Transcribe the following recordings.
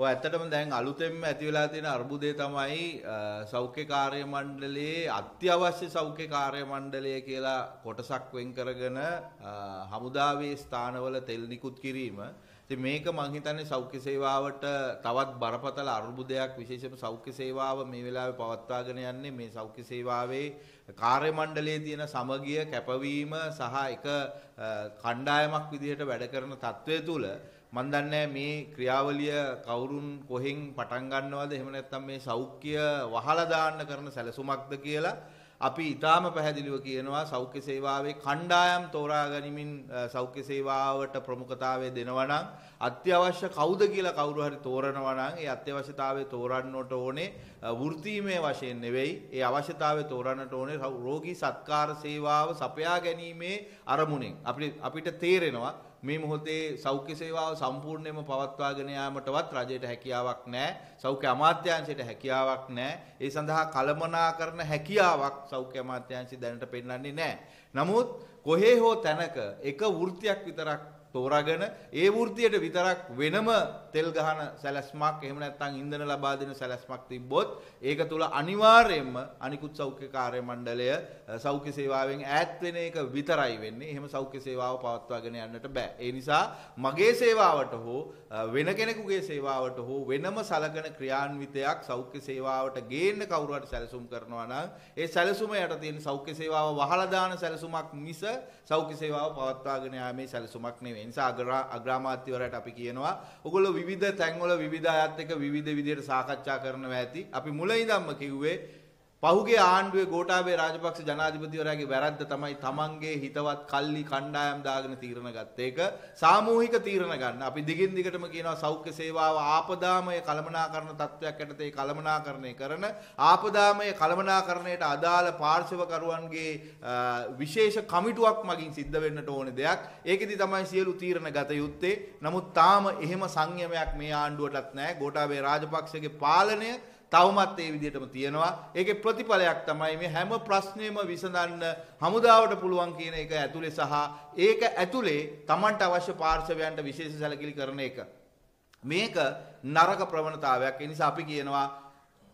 ඔය ඇත්තටම දැන් අලුතෙන්ම ඇති වෙලා තියෙන අර්බුදය තමයි සෞඛ්‍ය කාර්ය මණ්ඩලයේ අත්‍යවශ්‍ය සෞඛ්‍ය කාර්ය මණ්ඩලය කියලා කොටසක් වෙන් කරගෙන හමුදාවේ ස්ථානවල තෙල් නිකුත් කිරීම. ඉතින් මේක මං හිතන්නේ සෞඛ්‍ය සේවාවට තවත් බරපතල අර්බුදයක් විශේෂයෙන්ම සෞඛ්‍ය සේවාව මේ වෙලාවේ පවත්වාගෙන යන්නේ මේ සෞඛ්‍ය සේවාවේ කාර්ය මණ්ඩලයේ තියෙන සමගිය කැපවීම සහ එක කණ්ඩායමක් විදිහට වැඩ කරන తත්වය තුළ මන් දන්නේ මේ ක්‍රියාවලිය කවුරුන් කොහෙන් පටන් ගන්නවද එහෙම නැත්නම් මේ සෞඛ්‍ය වහලා දාන්න කරන සැලසුමක්ද කියලා අපි ඊටාම පැහැදිලිව කියනවා සෞඛ්‍ය සේවාවේ කණ්ඩායම් තෝරා ගැනීමෙන් සෞඛ්‍ය සේවාවට ප්‍රමුඛතාවය දෙනවා නම් අත්‍යවශ්‍ය කවුද කියලා කවුරු හරි තෝරනවා නම් ඒ අත්‍යවශ්‍යතාවය තෝරන්නට ඕනේ වෘත්තීමේ වශයෙන් නෙවෙයි ඒ අවශ්‍යතාවය තෝරන්නට ඕනේ රෝගී සත්කාර සේවාව සපයා ගැනීමේ අරමුණෙන් අපිට අපිට තේරෙනවා මේ මොහොතේ සෞඛ්‍ය සේවාව සම්පූර්ණයෙන්ම පවත්වාගෙන යාමටවත් රජයට හැකියාවක් නැහැ. සෞඛ්‍ය අමාත්‍යාංශයට හැකියාවක් නැහැ. ඒ සඳහා කළමනාකරන හැකියාවක් සෞඛ්‍ය අමාත්‍යාංශය දැනට පෙන්වන්නේ නැහැ. නමුත් කොහේ හෝ තැනක එක වෘත්තියක් විතරක් තෝරාගෙන ඒ වෘත්තියට විතරක් වෙනම තෙල් ගහන සැලැස්මක් එහෙම නැත්නම් ඉන්ධන ලබා දෙන සැලැස්මක් තිබ්බොත් ඒක තුල අනිවාර්යයෙන්ම අනිකුත් සෞඛ්‍ය කාර්ය මණ්ඩලය සෞඛ්‍ය සේවාවෙන් ඈත් වෙන එක විතරයි වෙන්නේ. එහෙම සෞඛ්‍ය සේවාව පවත්වාගෙන යන්නට බෑ. ඒ නිසා මගේ සේවාවට හෝ වෙන කෙනෙකුගේ සේවාවට හෝ වෙනම සලකන ක්‍රියාන්විතයක් සෞඛ්‍ය සේවාවට ගේන්න කවුරු හරි සැලසුම් කරනවා නම් ඒ සැලසුම යට තියෙන සෞඛ්‍ය සේවාව වහලා දාන සැලසුමක් මිස සෞඛ්‍ය සේවාව පවත්වාගෙන යාමේ සැලසුමක් නෙවෙයි. නිසා අග්‍රාමාත්‍යවරයට අපි කියනවා ඔගොල්ලෝ විවිධ තැන්වල විවිධ අයත් එක්ක විවිධ විදිහට සාකච්ඡා කරනවා ඇති. අපි මුලින්දම්ම කිව්වේ පහුගේ ආණ්ඩුවේ ගෝඨාභය රාජපක්ෂ ජනාධිපතිවරයාගේ වැරද්ද තමයි තමන්ගේ හිතවත් කල්ලි කණ්ඩායම් දාගෙන තීරණ ගත්ත එක සාමූහික තීරණ ගන්න. අපි දිගින් දිගටම කියනවා සෞඛ්‍ය සේවාව ආපදාමය කළමනාකරණ තත්වයක් යටතේ කළමනාකරණය කරන ආපදාමය කළමනාකරණයට අදාළ පාර්ශවකරුවන්ගේ විශේෂ කමිටුවක් මගින් සිද්ධ වෙන්නට ඕන දෙයක්. ඒකෙදි තමයි සියලු තීරණ ගත යුත්තේ. නමුත් තාම එහෙම සංයමයක් මේ ආණ්ඩුවටත් නැහැ. ගෝඨාභය රාජපක්ෂගේ පාලනය තවමත් ඒ විදිහටම තියෙනවා. ඒකේ ප්‍රතිඵලයක් තමයි මේ හැම ප්‍රශ්නෙම විසඳන්න හමුදාවට පුළුවන් කියන එක ඇතුලේ සහ ඒක ඇතුලේ Tamanට අවශ්‍ය පාර්ශවයන්ට විශේෂ සැලකිලි කරන එක. මේක නරක ප්‍රවණතාවයක්. ඒ නිසා අපි කියනවා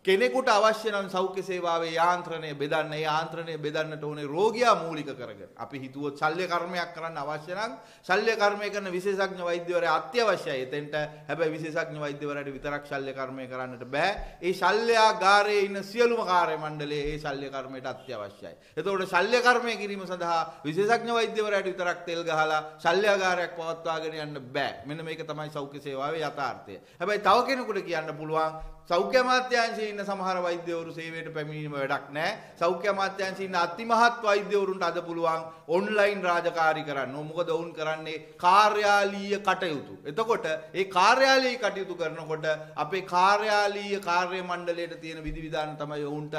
කෙනෙකුට අවශ්‍ය නම් සෞඛ්‍ය සේවාවේ යාන්ත්‍රණය බෙදන්න ඒ යාන්ත්‍රණය බෙදන්නට ඕනේ රෝගියා මූලික කරගෙන. අපි හිතුවොත් ශල්‍ය කර්මයක් කරන්න අවශ්‍ය නම් ශල්‍ය කර්මය කරන විශේෂඥ වෛද්‍යවරයා අත්‍යවශ්‍යයි. එතෙන්ට හැබැයි විශේෂඥ වෛද්‍යවරයාට විතරක් ශල්‍ය කර්මය කරන්නට බෑ. ඒ ශල්‍යගාරයේ ඉන්න සියලුම කාර්ය මණ්ඩලයේ ඒ ශල්‍ය කර්මයට අත්‍යවශ්‍යයි. එතකොට ශල්‍ය කර්මය කිරීම සඳහා විශේෂඥ වෛද්‍යවරයාට විතරක් තෙල් ගහලා ශල්‍යගාරයක් පවත්වාගෙන යන්න බෑ. මෙන්න මේක තමයි සෞඛ්‍ය සේවාවේ යථාර්ථය. හැබැයි තව කෙනෙකුට කියන්න පුළුවන් සෞඛ්‍ය අමාත්‍යාංශයේ ඉන්න සමහර වෛද්‍යවරු සේවයට පැමිණීම වැඩක් නැහැ. සෞඛ්‍ය අමාත්‍යාංශයේ ඉන්න අතිමහත් වෛද්‍යවරුන්ට අද පුළුවන් ඔන්ලයින් රාජකාරී කරන්න. මොකද ඔවුන් කරන්නේ කාර්යාලීය කටයුතු. එතකොට ඒ කාර්යාලීය කටයුතු කරනකොට අපේ කාර්යාලීය කාර්ය මණ්ඩලයට තියෙන විධිවිධාන තමයි ඔවුන්ට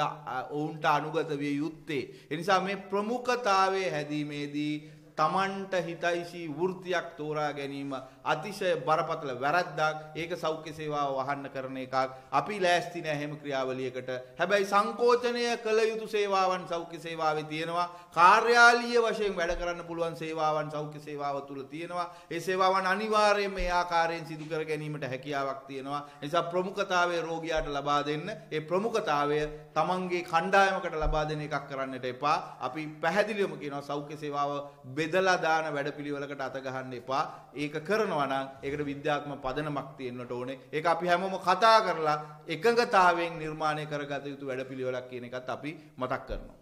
ඔවුන්ට අනුගත විය යුත්තේ. ඒ නිසා මේ ප්‍රමුඛතාවයේ හැදීමේදී තමන්ට හිතයිසි වෘත්තියක් තෝරා ගැනීම අතිශය බරපතල වැරද්දක් ඒක සෞඛ්‍ය සේවාව වහන්න කරන එකක් අපි ලෑස්ති නෑ හැම ක්‍රියාවලියකට හැබැයි සංකෝචනය කළ යුතු සේවාවන් සෞඛ්‍ය සේවාවේ තියෙනවා කාර්යාලීය වශයෙන් වැඩ කරන්න පුළුවන් සේවාවන් සෞඛ්‍ය සේවාව තුල තියෙනවා ඒ සේවාවන් අනිවාර්යයෙන්ම ඒ ආකාරයෙන් සිදු කර ගැනීමට හැකියාවක් තියෙනවා නිසා ප්‍රමුඛතාවය රෝගියාට ලබා දෙන්න ඒ ප්‍රමුඛතාවය තමන්ගේ කණ්ඩායමකට ලබා දෙන එකක් කරන්නට එපා අපි පැහැදිලිවම කියනවා සෞඛ්‍ය සේවාව බෙදලා දාන වැඩපිළිවෙලකට අත ගහන්න එපා ඒක කරනවා තියෙනවා නම් ඒකට විද්‍යාත්මක පදනමක් තියෙන්නට ඕනේ. ඒක අපි හැමෝම කතා කරලා එකඟතාවයෙන් නිර්මාණය කරගත යුතු වැඩපිළිවෙලක් කියන එකත් අපි මතක් කරනවා.